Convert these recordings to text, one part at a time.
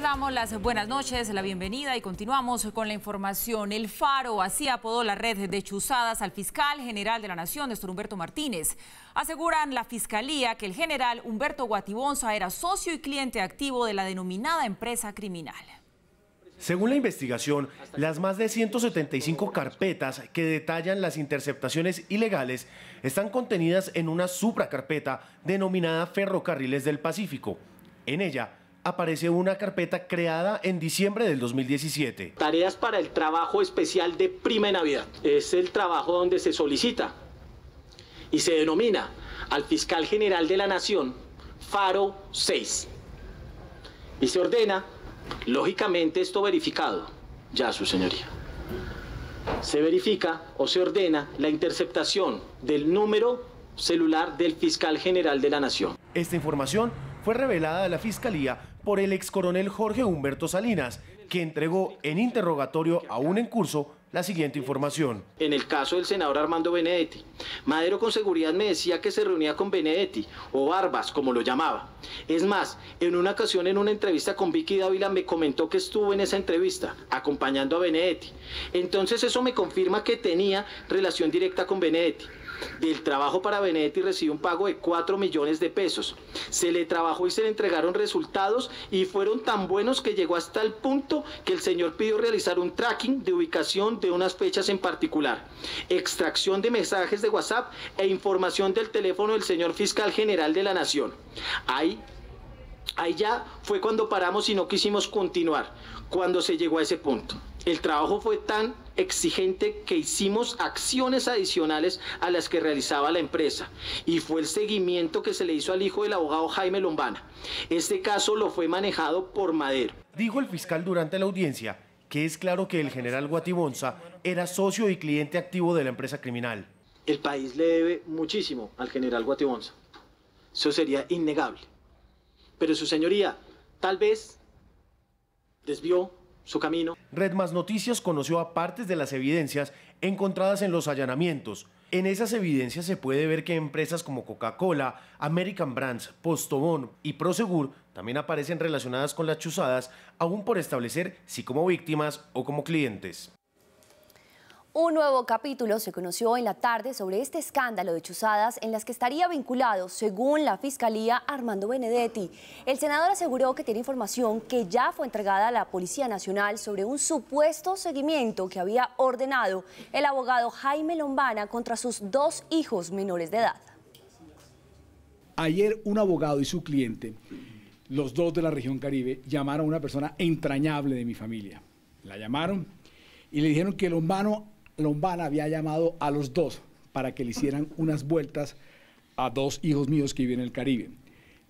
damos las buenas noches, la bienvenida y continuamos con la información. El Faro, así apodó la red de chuzadas al fiscal general de la Nación, Néstor Humberto Martínez. Aseguran la fiscalía que el general Humberto Guatibonza era socio y cliente activo de la denominada empresa criminal. Según la investigación, las más de 175 carpetas que detallan las interceptaciones ilegales están contenidas en una supracarpeta denominada Ferrocarriles del Pacífico. En ella, aparece una carpeta creada en diciembre del 2017. Tareas para el trabajo especial de prima de Navidad. Es el trabajo donde se solicita y se denomina al fiscal general de la Nación Faro 6. Y se ordena, lógicamente esto verificado, ya su señoría. Se verifica o se ordena la interceptación del número celular del fiscal general de la Nación. Esta información fue revelada a la Fiscalía por el ex coronel Jorge Humberto Salinas, que entregó en interrogatorio aún en curso la siguiente información. En el caso del senador Armando Benedetti, Madero con seguridad me decía que se reunía con Benedetti, o Barbas, como lo llamaba. Es más, en una ocasión en una entrevista con Vicky Dávila me comentó que estuvo en esa entrevista, acompañando a Benedetti. Entonces eso me confirma que tenía relación directa con Benedetti del trabajo para Benetti recibió un pago de 4 millones de pesos. Se le trabajó y se le entregaron resultados y fueron tan buenos que llegó hasta el punto que el señor pidió realizar un tracking de ubicación de unas fechas en particular, extracción de mensajes de WhatsApp e información del teléfono del señor fiscal general de la Nación. Ahí ya fue cuando paramos y no quisimos continuar, cuando se llegó a ese punto. El trabajo fue tan exigente que hicimos acciones adicionales a las que realizaba la empresa y fue el seguimiento que se le hizo al hijo del abogado Jaime Lombana. Este caso lo fue manejado por Madero. Dijo el fiscal durante la audiencia que es claro que el general Guatibonza era socio y cliente activo de la empresa criminal. El país le debe muchísimo al general Guatibonza. Eso sería innegable. Pero su señoría tal vez desvió su camino. Red Más Noticias conoció a partes de las evidencias encontradas en los allanamientos. En esas evidencias se puede ver que empresas como Coca-Cola, American Brands, Postobón y Prosegur también aparecen relacionadas con las chuzadas, aún por establecer si como víctimas o como clientes. Un nuevo capítulo se conoció en la tarde sobre este escándalo de chuzadas en las que estaría vinculado, según la Fiscalía, Armando Benedetti. El senador aseguró que tiene información que ya fue entregada a la Policía Nacional sobre un supuesto seguimiento que había ordenado el abogado Jaime Lombana contra sus dos hijos menores de edad. Ayer un abogado y su cliente, los dos de la región Caribe, llamaron a una persona entrañable de mi familia. La llamaron y le dijeron que Lombano Lombana había llamado a los dos para que le hicieran unas vueltas a dos hijos míos que viven en el Caribe.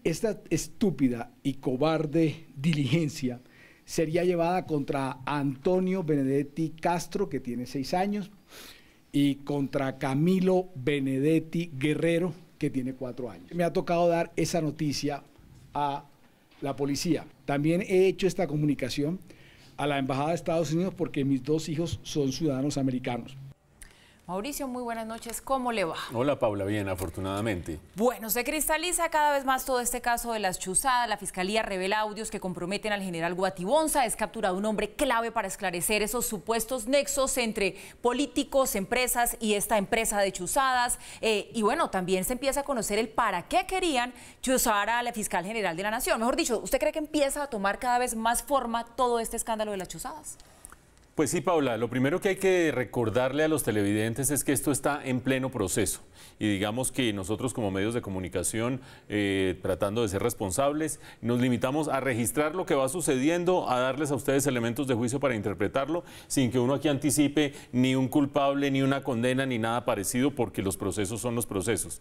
Esta estúpida y cobarde diligencia sería llevada contra Antonio Benedetti Castro, que tiene seis años, y contra Camilo Benedetti Guerrero, que tiene cuatro años. Me ha tocado dar esa noticia a la policía. También he hecho esta comunicación a la Embajada de Estados Unidos porque mis dos hijos son ciudadanos americanos. Mauricio, muy buenas noches. ¿Cómo le va? Hola Paula, bien, afortunadamente. Bueno, se cristaliza cada vez más todo este caso de las chuzadas. La fiscalía revela audios que comprometen al general Guatibonza. Es capturado un hombre clave para esclarecer esos supuestos nexos entre políticos, empresas y esta empresa de chuzadas. Eh, y bueno, también se empieza a conocer el para qué querían chuzar a la fiscal general de la Nación. Mejor dicho, ¿usted cree que empieza a tomar cada vez más forma todo este escándalo de las chuzadas? Pues sí, Paula, lo primero que hay que recordarle a los televidentes es que esto está en pleno proceso y digamos que nosotros como medios de comunicación, eh, tratando de ser responsables, nos limitamos a registrar lo que va sucediendo, a darles a ustedes elementos de juicio para interpretarlo, sin que uno aquí anticipe ni un culpable, ni una condena, ni nada parecido, porque los procesos son los procesos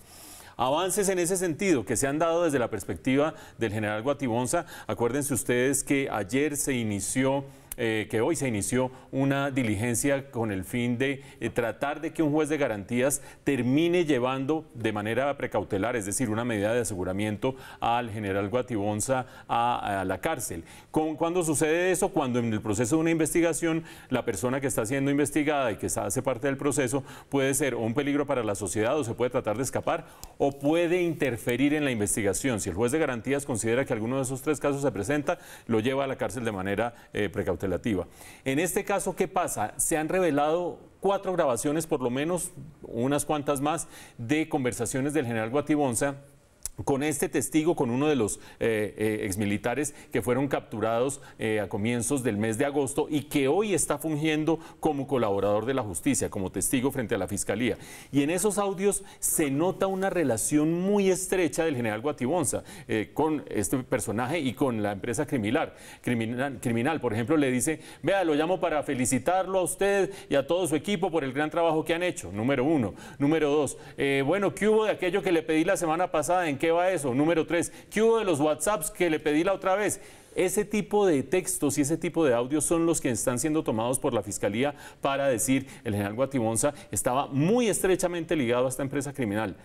avances en ese sentido que se han dado desde la perspectiva del general Guatibonza. Acuérdense ustedes que ayer se inició eh, que hoy se inició una diligencia con el fin de eh, tratar de que un juez de garantías termine llevando de manera precautelar, es decir, una medida de aseguramiento al general Guatibonza a, la cárcel. Con, sucede eso? Cuando en el proceso de una investigación la persona que está siendo investigada y que está, hace parte del proceso puede ser un peligro para la sociedad o se puede tratar de escapar o puede interferir en la investigación. Si el juez de garantías considera que alguno de esos tres casos se presenta, lo lleva a la cárcel de manera eh, precautelar. En este caso, ¿qué pasa? Se han revelado cuatro grabaciones, por lo menos unas cuantas más, de conversaciones del general Guatibonza con este testigo, con uno de los eh, eh, exmilitares que fueron capturados eh, a comienzos del mes de agosto y que hoy está fungiendo como colaborador de la justicia, como testigo frente a la fiscalía. Y en esos audios se nota una relación muy estrecha del general Guatibonza con este personaje y con la empresa criminal. criminal. Criminal, por ejemplo, le dice, vea, lo llamo para felicitarlo a usted y a todo su equipo por el gran trabajo que han hecho, número uno. Número dos, bueno, ¿qué hubo de aquello que le pedí la semana pasada en qué va eso? Número tres, ¿qué hubo de los WhatsApps que le pedí la otra vez? Ese tipo de textos y ese tipo de audios son los que están siendo tomados por la Fiscalía para decir el general Guatimonza estaba muy estrechamente ligado a esta empresa criminal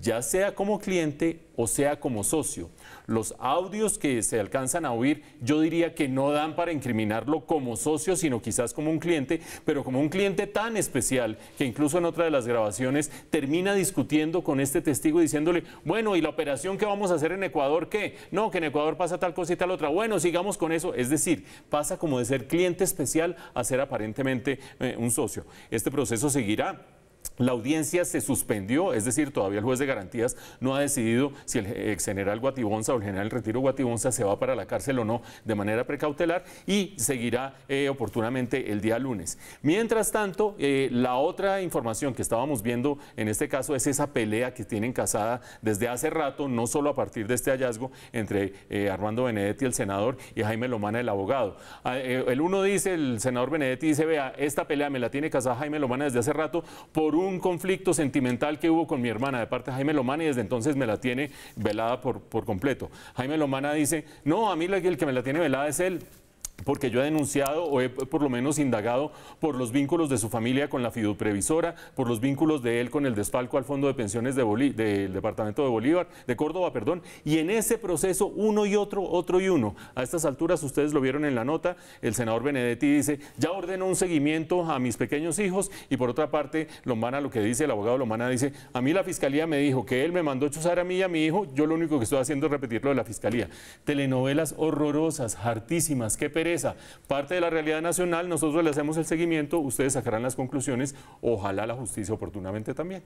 ya sea como cliente o sea como socio. Los audios que se alcanzan a oír, yo diría que no dan para incriminarlo como socio, sino quizás como un cliente, pero como un cliente tan especial que incluso en otra de las grabaciones termina discutiendo con este testigo diciéndole, bueno, ¿y la operación que vamos a hacer en Ecuador qué? No, que en Ecuador pasa tal cosa y tal otra. Bueno, sigamos con eso. Es decir, pasa como de ser cliente especial a ser aparentemente eh, un socio. Este proceso seguirá la audiencia se suspendió, es decir, todavía el juez de garantías no ha decidido si el ex general Guatibonza o el general Retiro Guatibonza se va para la cárcel o no de manera precautelar y seguirá eh, oportunamente el día lunes. Mientras tanto, eh, la otra información que estábamos viendo en este caso es esa pelea que tienen casada desde hace rato, no solo a partir de este hallazgo entre eh, Armando Benedetti, el senador, y Jaime Lomana, el abogado. Ah, el uno dice, el senador Benedetti dice, vea, esta pelea me la tiene casada Jaime Lomana desde hace rato por un un conflicto sentimental que hubo con mi hermana de parte de Jaime Lomana y desde entonces me la tiene velada por, por completo. Jaime Lomana dice, no, a mí el que me la tiene velada es él porque yo he denunciado o he por lo menos indagado por los vínculos de su familia con la fiduprevisora, por los vínculos de él con el desfalco al Fondo de Pensiones del Departamento de Bolívar, de Córdoba, perdón, y en ese proceso uno y otro, otro y uno. A estas alturas ustedes lo vieron en la nota, el senador Benedetti dice, ya ordenó un seguimiento a mis pequeños hijos y por otra parte Lombana lo que dice, el abogado Lombana dice, a mí la fiscalía me dijo que él me mandó chuzar a mí y a mi hijo, yo lo único que estoy haciendo es repetir lo de la fiscalía. Telenovelas horrorosas, hartísimas, qué pereza esa Parte de la realidad nacional, nosotros le hacemos el seguimiento, ustedes sacarán las conclusiones, ojalá la justicia oportunamente también.